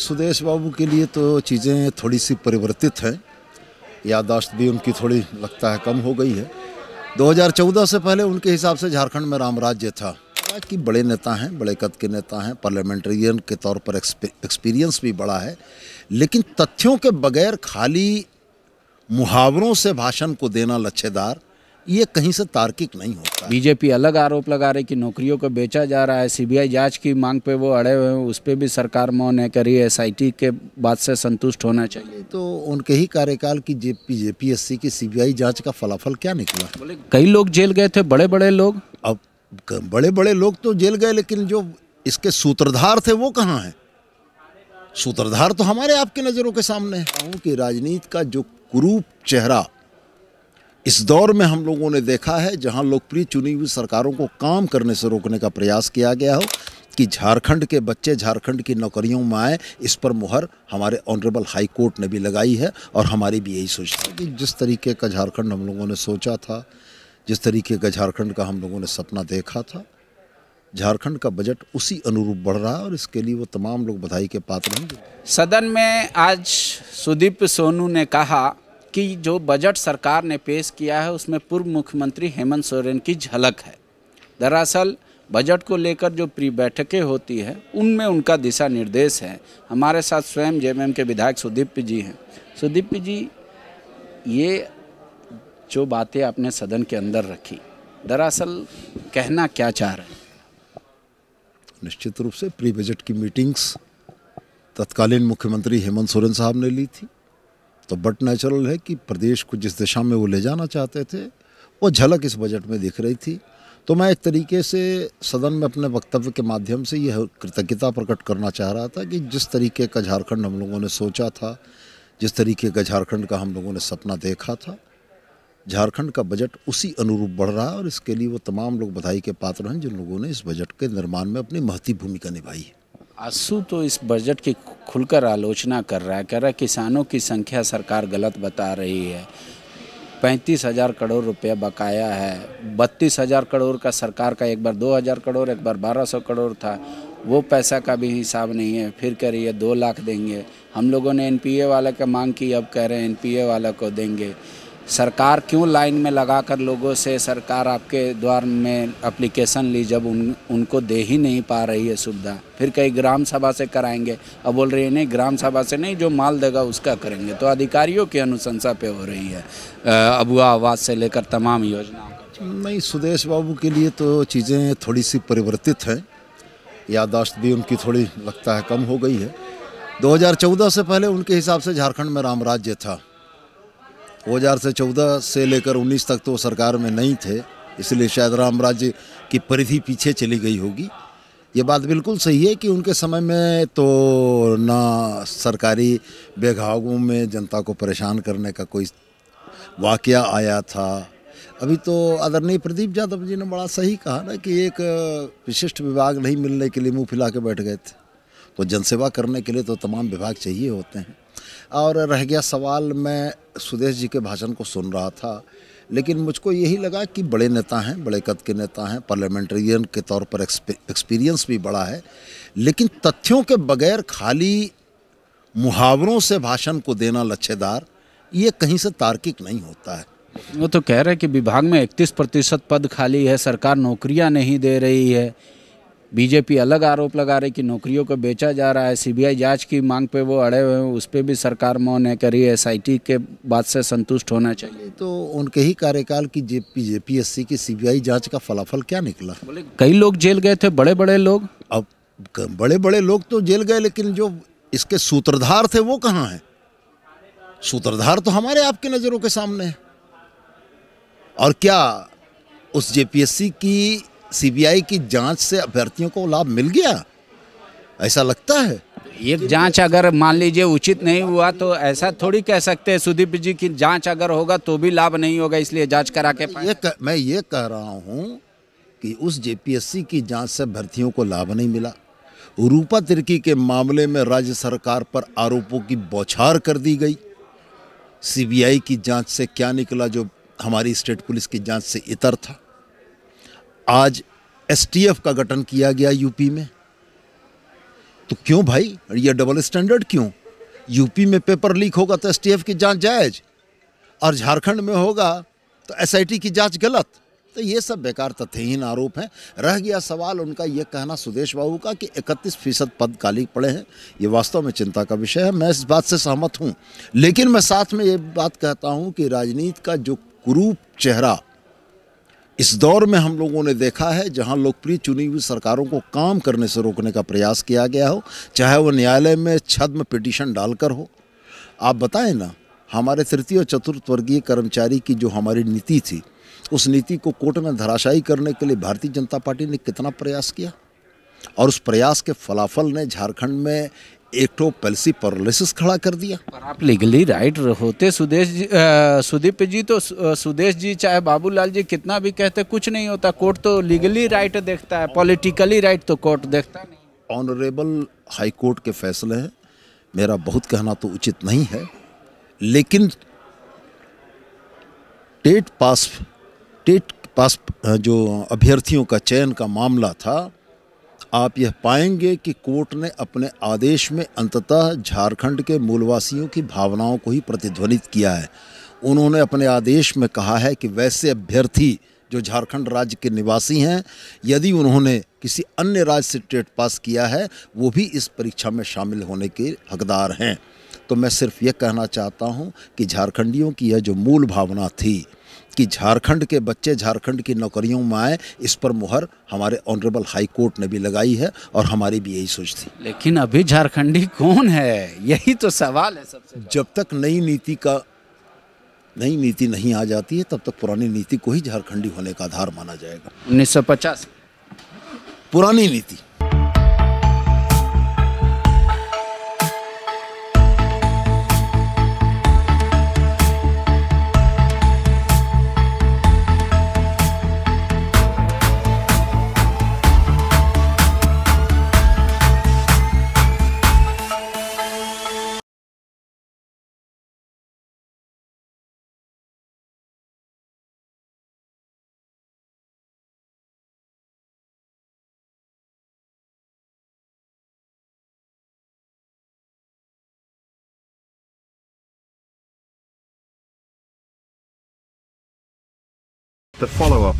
सुदेश बाबू के लिए तो चीज़ें थोड़ी सी परिवर्तित हैं यादाश्त भी उनकी थोड़ी लगता है कम हो गई है 2014 से पहले उनके हिसाब से झारखंड में राम राज्य था कि बड़े नेता हैं बड़े कद के नेता हैं पार्लियामेंट्रियन के तौर पर एक्सपीरियंस भी बड़ा है लेकिन तथ्यों के बगैर खाली मुहावरों से भाषण को देना लच्छेदार ये कहीं से तार्किक नहीं होता बीजेपी अलग आरोप लगा रही कि नौकरियों को बेचा जा रहा है सीबीआई जांच की मांग पे वो अड़े हुए हैं उस पर भी सरकार मौन है करी एसआईटी के बात से संतुष्ट होना चाहिए तो उनके ही कार्यकाल की जेपीएससी की सीबीआई जांच का फलाफल क्या निकला बोले कई लोग जेल गए थे बड़े बड़े लोग अब बड़े बड़े लोग तो जेल गए लेकिन जो इसके सूत्रधार थे वो कहाँ हैं सूत्रधार तो हमारे आपके नज़रों के सामने है कि राजनीति का जो कुरूप चेहरा इस दौर में हम लोगों ने देखा है जहां लोकप्रिय चुनी हुई सरकारों को काम करने से रोकने का प्रयास किया गया हो कि झारखंड के बच्चे झारखंड की नौकरियों में आए इस पर मुहर हमारे ऑनरेबल हाई कोर्ट ने भी लगाई है और हमारी भी यही सोच है कि जिस तरीके का झारखंड हम लोगों ने सोचा था जिस तरीके का झारखंड का हम लोगों ने सपना देखा था झारखंड का बजट उसी अनुरूप बढ़ रहा है और इसके लिए वो तमाम लोग बधाई के पात्र होंगे सदन में आज सुदीप सोनू ने कहा कि जो बजट सरकार ने पेश किया है उसमें पूर्व मुख्यमंत्री हेमंत सोरेन की झलक है दरअसल बजट को लेकर जो प्री बैठकें होती है उनमें उनका दिशा निर्देश है हमारे साथ स्वयं जे के विधायक सुदीप जी हैं सुदीप जी ये जो बातें आपने सदन के अंदर रखी दरअसल कहना क्या चाह रहे हैं निश्चित रूप से प्री बजट की मीटिंग्स तत्कालीन मुख्यमंत्री हेमंत सोरेन साहब ने ली थी तो बट नेचुरल है कि प्रदेश को जिस दिशा में वो ले जाना चाहते थे वो झलक इस बजट में दिख रही थी तो मैं एक तरीके से सदन में अपने वक्तव्य के माध्यम से यह कृतज्ञता प्रकट करना चाह रहा था कि जिस तरीके का झारखंड हम लोगों ने सोचा था जिस तरीके का झारखंड का हम लोगों ने सपना देखा था झारखंड का बजट उसी अनुरूप बढ़ रहा है और इसके लिए वो तमाम लोग बधाई के पात्र हैं जिन लोगों ने इस बजट के निर्माण में अपनी महती भूमिका निभाई है आंसू तो इस बजट की खुलकर आलोचना कर रहा है कह रहा है किसानों की संख्या सरकार गलत बता रही है पैंतीस हज़ार करोड़ रुपया बकाया है बत्तीस हज़ार करोड़ का सरकार का एक बार दो हज़ार करोड़ एक बार बारह सौ करोड़ था वो पैसा का भी हिसाब नहीं है फिर कह रही है दो लाख देंगे हम लोगों ने एनपीए वाले का मांग की अब कह रहे हैं एनपीए वाला को देंगे सरकार क्यों लाइन में लगाकर लोगों से सरकार आपके द्वार में अप्लीकेशन ली जब उन उनको दे ही नहीं पा रही है सुविधा फिर कहीं ग्राम सभा से कराएंगे अब बोल रही है नहीं ग्राम सभा से नहीं जो माल देगा उसका करेंगे तो अधिकारियों की अनुशंसा पे हो रही है अबुआ आवाज से लेकर तमाम योजनाओं नहीं सुदेश बाबू के लिए तो चीज़ें थोड़ी सी परिवर्तित हैं यादाश्त भी उनकी थोड़ी लगता है कम हो गई है दो से पहले उनके हिसाब से झारखंड में राम राज्य था दो से चौदह से लेकर उन्नीस तक तो सरकार में नहीं थे इसलिए शायद राम राज्य की परिधि पीछे चली गई होगी ये बात बिल्कुल सही है कि उनके समय में तो ना सरकारी बेघावों में जनता को परेशान करने का कोई वाक्य आया था अभी तो आदरणीय प्रदीप यादव जी ने बड़ा सही कहा ना कि एक विशिष्ट विभाग नहीं मिलने के लिए मुँह फिला के बैठ गए थे तो जनसेवा करने के लिए तो तमाम विभाग चाहिए होते हैं और रह गया सवाल मैं सुदेश जी के भाषण को सुन रहा था लेकिन मुझको यही लगा कि बड़े नेता हैं बड़े कद के नेता हैं पार्लियामेंट्रियन के तौर पर एक्सपीरियंस भी बड़ा है लेकिन तथ्यों के बगैर खाली मुहावरों से भाषण को देना लच्छेदार ये कहीं से तार्किक नहीं होता है वो तो कह रहे हैं कि विभाग में इकतीस प्रतिशत पद खाली है सरकार नौकरियां नहीं दे रही है बीजेपी अलग आरोप लगा रही कि नौकरियों को बेचा जा रहा है सीबीआई जांच की मांग पे वो अड़े हुए हैं उस पर भी सरकार मौन है करी एसआईटी के बात से संतुष्ट होना चाहिए तो उनके ही कार्यकाल की जेपीएससी की सीबीआई जांच का फलाफल क्या निकला बोले कई लोग जेल गए थे बड़े बड़े लोग अब बड़े बड़े लोग तो जेल गए लेकिन जो इसके सूत्रधार थे वो कहाँ हैं सूत्रधार तो हमारे आपकी नज़रों के सामने है और क्या उस जे की सीबीआई की जांच से अभ्यर्थियों को लाभ मिल गया ऐसा लगता है एक जांच अगर मान लीजिए उचित नहीं हुआ तो ऐसा थोड़ी कह सकते हैं सुदीप जी की जांच अगर होगा तो भी लाभ नहीं होगा इसलिए जांच करा के ये कर, मैं ये कह रहा हूँ कि उस जेपीएससी की जांच से भर्तियों को लाभ नहीं मिला रूपा तिरकी के मामले में राज्य सरकार पर आरोपों की बौछार कर दी गई सीबीआई की जांच से क्या निकला जो हमारी स्टेट पुलिस की जांच से इतर था आज एसटीएफ का गठन किया गया यूपी में तो क्यों भाई ये डबल स्टैंडर्ड क्यों यूपी में पेपर लीक होगा तो एसटीएफ की जांच जायज और झारखंड में होगा तो एसआईटी की जांच गलत तो ये सब बेकार तथ्यहीन आरोप हैं रह गया सवाल उनका ये कहना सुदेश बाबू का कि 31 फीसद पद खाली पड़े हैं ये वास्तव में चिंता का विषय है मैं इस बात से सहमत हूँ लेकिन मैं साथ में ये बात कहता हूँ कि राजनीति का जो क्रूप चेहरा इस दौर में हम लोगों ने देखा है जहां लोकप्रिय चुनी हुई सरकारों को काम करने से रोकने का प्रयास किया गया हो चाहे वो न्यायालय में छद्म पिटिशन डालकर हो आप बताएं ना हमारे तृतीय और चतुर्थ वर्गीय कर्मचारी की जो हमारी नीति थी उस नीति को कोर्ट में धराशायी करने के लिए भारतीय जनता पार्टी ने कितना प्रयास किया और उस प्रयास के फलाफल ने झारखंड में एक्टोपेल्सी पैरालिसिस खड़ा कर दिया आप लीगली राइट होते सुदेश जी सुदीप जी तो सुदेश जी चाहे बाबूलाल जी कितना भी कहते कुछ नहीं होता कोर्ट तो लीगली राइट देखता है पॉलिटिकली राइट तो कोर्ट देखता है ऑनरेबल हाई कोर्ट के फैसले हैं मेरा बहुत कहना तो उचित नहीं है लेकिन टेट पास टेट पास जो अभ्यर्थियों का चयन का मामला था आप यह पाएंगे कि कोर्ट ने अपने आदेश में अंततः झारखंड के मूलवासियों की भावनाओं को ही प्रतिध्वनित किया है उन्होंने अपने आदेश में कहा है कि वैसे अभ्यर्थी जो झारखंड राज्य के निवासी हैं यदि उन्होंने किसी अन्य राज्य से टेट पास किया है वो भी इस परीक्षा में शामिल होने के हकदार हैं तो मैं सिर्फ ये कहना चाहता हूँ कि झारखंडियों की यह जो मूल भावना थी कि झारखंड के बच्चे झारखंड की नौकरियों में आए इस पर मुहर हमारे ऑनरेबल हाई कोर्ट ने भी लगाई है और हमारी भी यही सोच थी लेकिन अभी झारखंडी कौन है यही तो सवाल है सबसे जब तक नई नीति का नई नीति नहीं आ जाती है तब तक पुरानी नीति को ही झारखंडी होने का आधार माना जाएगा उन्नीस पुरानी नीति the follow